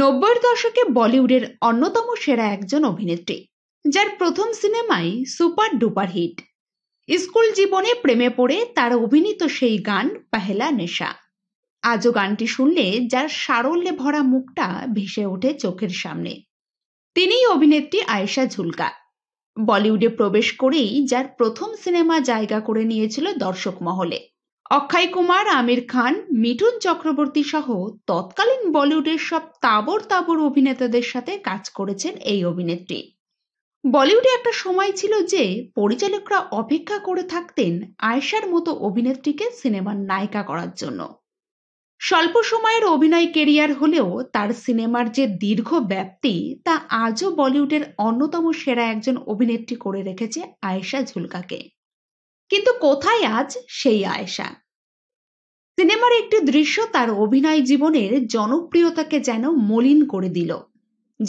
নব্বইয়ের দশকে বলিউডের অন্যতম সেরা একজন অভিনেত্রী যার প্রথম সিনেমাই সুপার ডুপার হিট স্কুল জীবনে প্রেমে পড়ে তার অভিনীত সেই গান পাহেলা নেশা আজও গানটি শুনলে যার সারল্যে ভরা মুখটা ভেসে ওঠে চোখের সামনে তিনিই অভিনেত্রী আয়েশা ঝুলকা বলিউডে প্রবেশ করেই যার প্রথম সিনেমা জায়গা করে নিয়েছিল দর্শক মহলে অক্ষয় কুমার আমির খান মিঠুন চক্রবর্তী সহ তৎকালীন বলিউডের সব তাবর তাবর অভিনেতাদের সাথে কাজ করেছেন এই অভিনেত্রী বলিউডে একটা সময় ছিল যে পরিচালকরা অপেক্ষা করে থাকতেন আয়েশার মতো অভিনেত্রীকে সিনেমার নায়িকা করার জন্য স্বল্প সময়ের অভিনয় কেরিয়ার হলেও তার সিনেমার যে দীর্ঘ ব্যাপ্তি তা আজও বলিউডের অন্যতম সেরা একজন অভিনেত্রী করে রেখেছে আয়েশা ঝুলকাকে কিন্তু কোথায় আজ সেই আয়েশা সিনেমার একটি দৃশ্য তার অভিনয় জীবনের জনপ্রিয়তাকে যেন মলিন করে দিল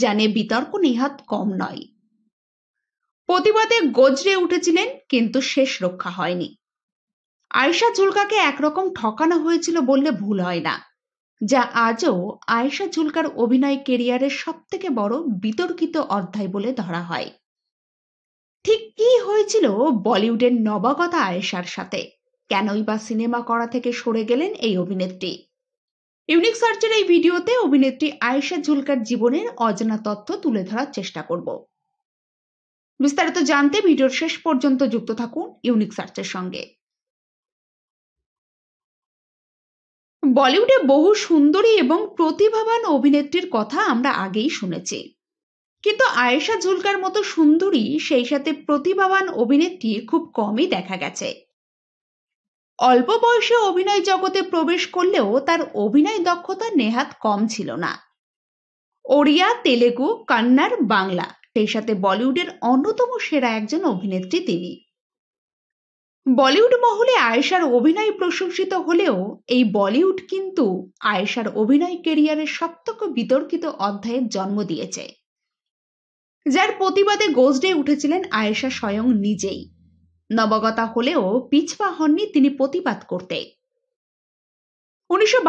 জানে বিতর্ক নিহাত কম নয় প্রতিবাদে গজরে উঠেছিলেন কিন্তু শেষ রক্ষা হয়নি আয়েশা ঝুলকাকে একরকম ঠকানো হয়েছিল বললে ভুল হয় না যা আজও আয়েশা ঝুলকার অভিনয় কেরিয়ারের সবথেকে বড় বিতর্কিত অধ্যায় বলে ধরা হয় ঠিক কি হয়েছিল বলিউডের নবাগতা আয়েশার সাথে কেনই বা সিনেমা করা থেকে সরে গেলেন এই অভিনেত্রী ইউনিক সার্চের এই ভিডিওতে অভিনেত্রী আয়েশা ঝুলকার জীবনের অজানা তথ্য তুলে ধরার চেষ্টা করব বিস্তারিত জানতে ভিডিওর শেষ পর্যন্ত যুক্ত থাকুন ইউনিক সার্চের সঙ্গে বলিউডে বহু সুন্দরী এবং প্রতিভাবান অভিনেত্রীর কথা আমরা আগেই শুনেছি কিন্তু আয়েশা ঝুলকার মতো সুন্দরী সেই সাথে প্রতিভাবান অভিনেত্রী খুব কমই দেখা গেছে অল্প বয়সে অভিনয় জগতে প্রবেশ করলেও তার অভিনয় দক্ষতা নেহাত কম ছিল না ওড়িয়া তেলেগু কান্নার বাংলা সেই সাথে বলিউডের অন্যতম সেরা একজন অভিনেত্রী তিনি বলিউড মহলে আয়েশার অভিনয় প্রশংসিত হলেও এই বলিউড কিন্তু আয়েশার অভিনয় কেরিয়ারের সবথেকে বিতর্কিত অধ্যায়ের জন্ম দিয়েছে যার প্রতিবাদে গোজডে উঠেছিলেন আয়েশা স্বয়ং নিজেই নবগতা হলেও পিছপা হননি তিনি প্রতিবাদ করতে উনিশশো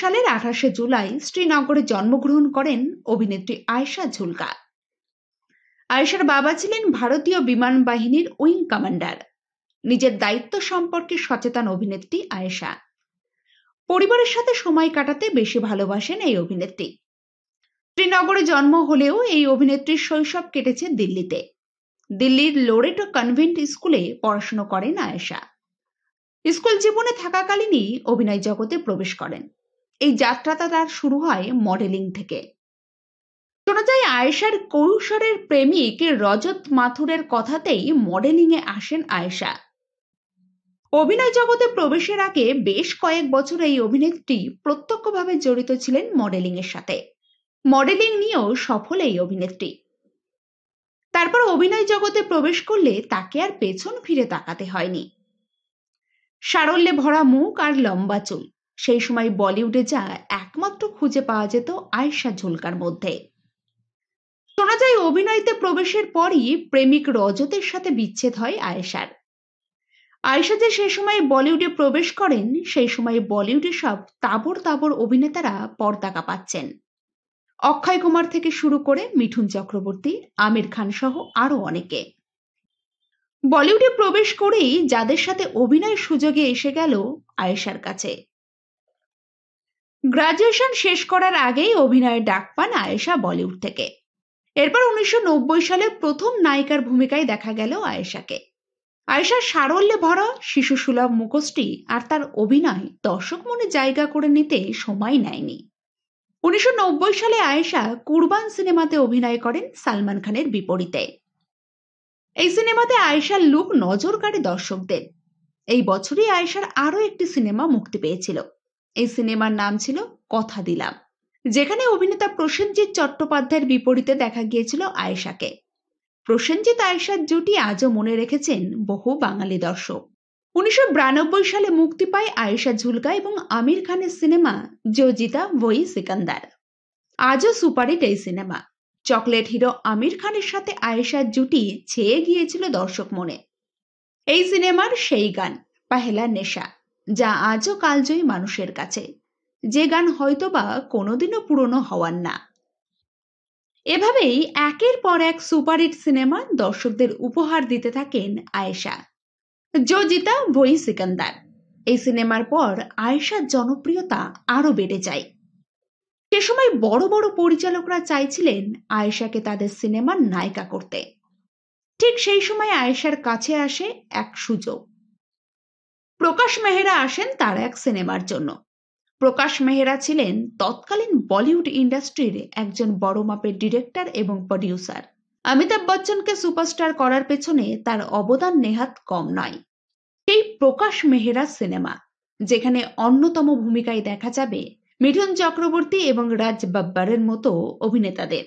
সালের আঠাশে জুলাই শ্রীনগরে জন্মগ্রহণ করেন অভিনেত্রী আয়েশা ঝুলকা আয়েশার বাবা ছিলেন ভারতীয় বিমান বাহিনীর উইং কমান্ডার নিজের দায়িত্ব সম্পর্কে সচেতন অভিনেত্রী আয়েশা পরিবারের সাথে সময় কাটাতে বেশি ভালোবাসেন এই অভিনেত্রী শ্রীনগরে জন্ম হলেও এই অভিনেত্রীর শৈশব কেটেছে দিল্লিতে দিল্লির লোরেটো কনভেন্ট স্কুলে পড়াশুনো করেন আয়েশা স্কুল জীবনে থাকাকালীনই অভিনয় জগতে প্রবেশ করেন এই যাত্রাটা তার শুরু হয় মডেলিং থেকে শোনা যায় আয়েশার কৌশলের প্রেমিক রজত মাথুরের কথাতেই মডেলিংয়ে আসেন আয়েশা অভিনয় জগতে প্রবেশের আগে বেশ কয়েক বছর এই অভিনেত্রী প্রত্যক্ষভাবে জড়িত ছিলেন মডেলিংয়ের সাথে মডেলিং নিয়েও সফল এই অভিনেত্রী তারপর অভিনয় জগতে প্রবেশ করলে তাকে আর পেছন ফিরে তাকাতে হয়নি সারল্যে ভরা মুখ আর লম্বা চুল সেই সময় বলিউডে যা একমাত্র খুঁজে পাওয়া যেত আয়েশা ঝুলকার মধ্যে শোনা যায় অভিনয়তে প্রবেশের পরই প্রেমিক রজতের সাথে বিচ্ছেদ হয় আয়েশার আয়েশা যে সেই সময় বলিউডে প্রবেশ করেন সেই সময় বলিউডে সব তাবর তাবর অভিনেতারা পর্দা কাঁপাচ্ছেন অক্ষয় কুমার থেকে শুরু করে মিঠুন চক্রবর্তী আমির খান সহ আরও অনেকে বলিউডে প্রবেশ করেই যাদের সাথে অভিনয় সুযোগে এসে গেল আয়েশার কাছে গ্রাজুয়েশন শেষ করার আগেই অভিনয়ের ডাক পান আয়েশা বলিউড থেকে এরপর উনিশশো সালে প্রথম নায়িকার ভূমিকায় দেখা গেল আয়েশাকে আয়েশার সারল্যে ভরা শিশু সুলভ মুখোশটি আর তার অভিনয় দর্শক মনে জায়গা করে নিতে সময় নেয়নি উনিশশো সালে আয়েশা কুরবান সিনেমাতে অভিনয় করেন সালমান খানের বিপরীতে এই সিনেমাতে আয়েশার লুক নজর কাটে দর্শকদের এই বছরই আয়েশার আরও একটি সিনেমা মুক্তি পেয়েছিল এই সিনেমার নাম ছিল কথা দিলাম যেখানে অভিনেতা প্রসেনজিৎ চট্টোপাধ্যায়ের বিপরীতে দেখা গিয়েছিল আয়েশাকে প্রসেনজিৎ আয়েশার জুটি আজও মনে রেখেছেন বহু বাঙালি দর্শক উনিশশো সালে মুক্তি পায় আয়েশা ঝুলকা এবং আমির খানের সিনেমা জোজিতা বই সিকান্দার আজও সুপারিট এই সিনেমা চকলেট হিরো আমির খানের সাথে আয়েশার জুটি ছেয়ে গিয়েছিল দর্শক মনে এই সিনেমার সেই গান পাহেলা নেশা যা আজও কালজয়ী মানুষের কাছে যে গান হয়তোবা কোনোদিনও পুরনো হওয়ার না এভাবেই একের পর এক সুপারিট সিনেমা দর্শকদের উপহার দিতে থাকেন আয়েশা জো জিতা বই সিকান্দার এই সিনেমার পর আয়েশার জনপ্রিয়তা আরও বেড়ে যায় সে সময় বড় বড় পরিচালকরা চাইছিলেন আয়েশাকে তাদের সিনেমার নায়িকা করতে ঠিক সেই সময় আয়েশার কাছে আসে এক সুযোগ প্রকাশ মেহেরা আসেন তার এক সিনেমার জন্য প্রকাশ মেহেরা ছিলেন তৎকালীন বলিউড ইন্ডাস্ট্রির একজন বড় মাপের ডিরেক্টর এবং প্রডিউসার অমিতাভ বচ্চনকে সুপারস্টার করার পেছনে তার অবদান নেহাত কম নয় সেই প্রকাশ মেহেরা সিনেমা যেখানে অন্যতম ভূমিকায় দেখা যাবে মিঠুন চক্রবর্তী এবং রাজ বাব্বারের মতো অভিনেতাদের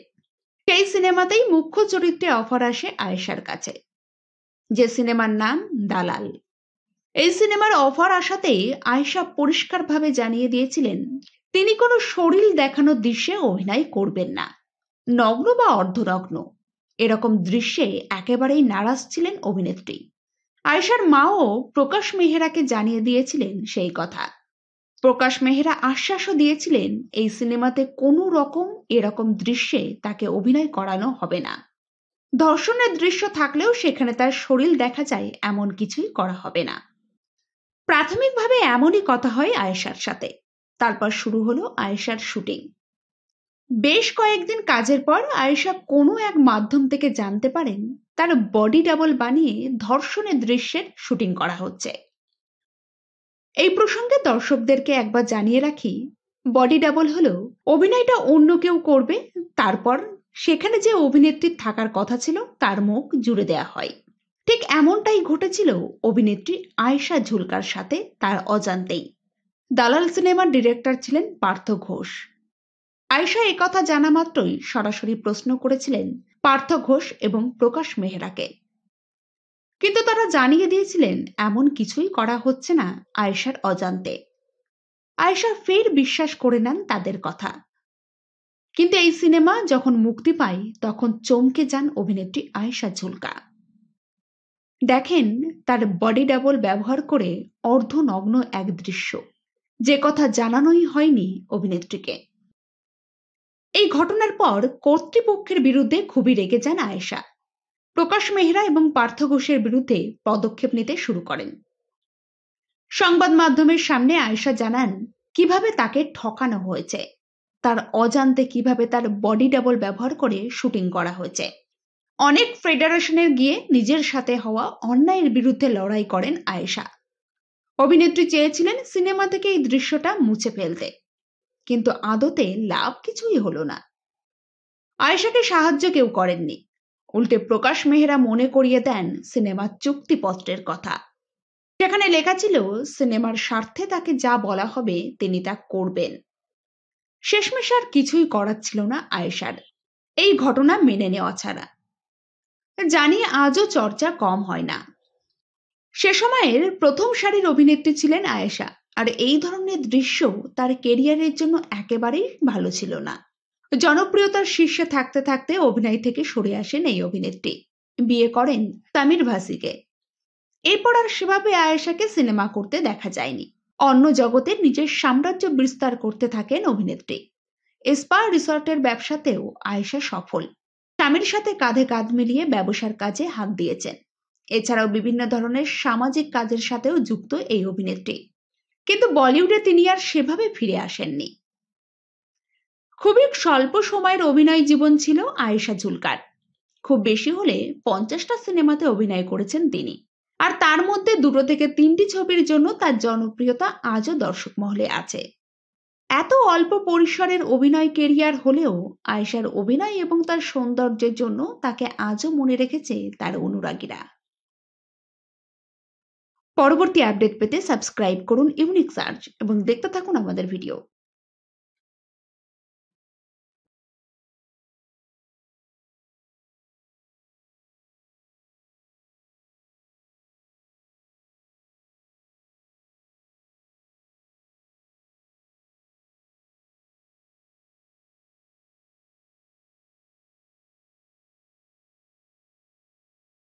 সেই সিনেমাতেই মুখ্য চরিত্রে অফার আসে আয়েশার কাছে যে সিনেমার নাম দালাল এই সিনেমার অফার আসাতেই আয়েশা পরিষ্কারভাবে জানিয়ে দিয়েছিলেন তিনি কোনো শরীর দেখানো দৃশ্যে অভিনয় করবেন না নগ্ন বা অর্ধনগ্ন এরকম দৃশ্যে একেবারেই নারাজ ছিলেন অভিনেত্রী আয়েশার মাও প্রকাশ মেহেরাকে জানিয়ে দিয়েছিলেন সেই কথা প্রকাশ মেহেরা আশ্বাসও দিয়েছিলেন এই সিনেমাতে কোনো রকম এরকম দৃশ্যে তাকে অভিনয় করানো হবে না ধর্ষণের দৃশ্য থাকলেও সেখানে তার শরীর দেখা যায় এমন কিছুই করা হবে না প্রাথমিকভাবে এমনই কথা হয় আয়েশার সাথে তারপর শুরু হলো আয়েশার শুটিং বেশ কয়েকদিন কাজের পর আয়েশা কোনো এক মাধ্যম থেকে জানতে পারেন তার বডি ডাবল বানিয়ে ধর্ষণের দৃশ্যের শুটিং করা হচ্ছে এই প্রসঙ্গে দর্শকদেরকে একবার জানিয়ে রাখি বডি ডাবল হলো অভিনয়টা অন্য কেউ করবে তারপর সেখানে যে অভিনেত্রী থাকার কথা ছিল তার মুখ জুড়ে দেয়া হয় ঠিক এমনটাই ঘটেছিল অভিনেত্রী আয়েশা ঝুলকার সাথে তার অজান্তেই দালাল সিনেমার ডিরেক্টর ছিলেন পার্থ ঘোষ আয়সা একথা জানা মাত্রই সরাসরি প্রশ্ন করেছিলেন পার্থ ঘোষ এবং প্রকাশ মেহরাকে কিন্তু তারা জানিয়ে দিয়েছিলেন এমন কিছুই করা হচ্ছে না আয়েশার অজান্তে আয়েশা ফের বিশ্বাস করে নেন তাদের কথা কিন্তু এই সিনেমা যখন মুক্তি পায় তখন চমকে যান অভিনেত্রী আয়েশা ঝুলকা দেখেন তার বডি ডাবল ব্যবহার করে অর্ধনগ্ন এক দৃশ্য যে কথা জানানোই হয়নি অভিনেত্রীকে এই ঘটনার পর কর্তৃপক্ষের বিরুদ্ধে খুবই রেগে যান আয়েশা প্রকাশ মেহরা এবং পার্থ ঘোষের বিরুদ্ধে পদক্ষেপ নিতে শুরু করেন সংবাদ মাধ্যমের সামনে আয়েশা জানান কিভাবে তাকে ঠকানো হয়েছে তার অজান্তে কিভাবে তার বডি ডাবল ব্যবহার করে শুটিং করা হয়েছে অনেক ফেডারেশনের গিয়ে নিজের সাথে হওয়া অন্যায়ের বিরুদ্ধে লড়াই করেন আয়েশা অভিনেত্রী চেয়েছিলেন সিনেমা থেকে এই দৃশ্যটা মুছে ফেলতে কিন্তু আদতে লাভ কিছুই হলো না আয়েশাকে সাহায্য কেউ করেননি উল্টে প্রকাশ মেহরা মনে করিয়ে দেন সিনেমার চুক্তিপত্রের কথা সেখানে লেখা ছিল সিনেমার স্বার্থে তাকে যা বলা হবে তিনি তা করবেন শেষমেশ আর কিছুই করার ছিল না আয়েশার এই ঘটনা মেনে নেওয়া ছাড়া জানি আজও চর্চা কম হয় না সে সময়ের প্রথম সারির অভিনেত্রী ছিলেন আয়েশা আর এই ধরনের দৃশ্য তার কেরিয়ারের জন্য একেবারেই ভালো ছিল না জনপ্রিয়তার শীর্ষে থাকতে থাকতে অভিনয় থেকে সরে আসেন এই অভিনেত্রী বিয়ে করেন তামির ভাসিকে এরপর আর সেভাবে আয়েশাকে সিনেমা করতে দেখা যায়নি অন্য জগতে নিজের সাম্রাজ্য বিস্তার করতে থাকেন অভিনেত্রী স্পা রিসর্টের ব্যবসাতেও আয়েশা সফল স্বামীর সাথে কাঁধে কাঁধ মিলিয়ে ব্যবসার কাজে হাত দিয়েছেন এছাড়াও বিভিন্ন ধরনের সামাজিক কাজের সাথেও যুক্ত এই অভিনেত্রী কিন্তু বলিউডে তিনি আর সেভাবে ফিরে আসেননি খুবই স্বল্প সময়ের অভিনয় জীবন ছিল আয়েশা জুলকার খুব বেশি হলে পঞ্চাশটা সিনেমাতে অভিনয় করেছেন তিনি আর তার মধ্যে দুটো থেকে তিনটি ছবির জন্য তার জনপ্রিয়তা আজও দর্শক মহলে আছে এত অল্প পরিসরের অভিনয় কেরিয়ার হলেও আয়েশার অভিনয় এবং তার সৌন্দর্যের জন্য তাকে আজও মনে রেখেছে তার অনুরাগীরা পরবর্তী আপডেট পেতে সাবস্ক্রাইব করুন ইউনিক সার্চ এবং দেখতে থাকুন আমাদের ভিডিও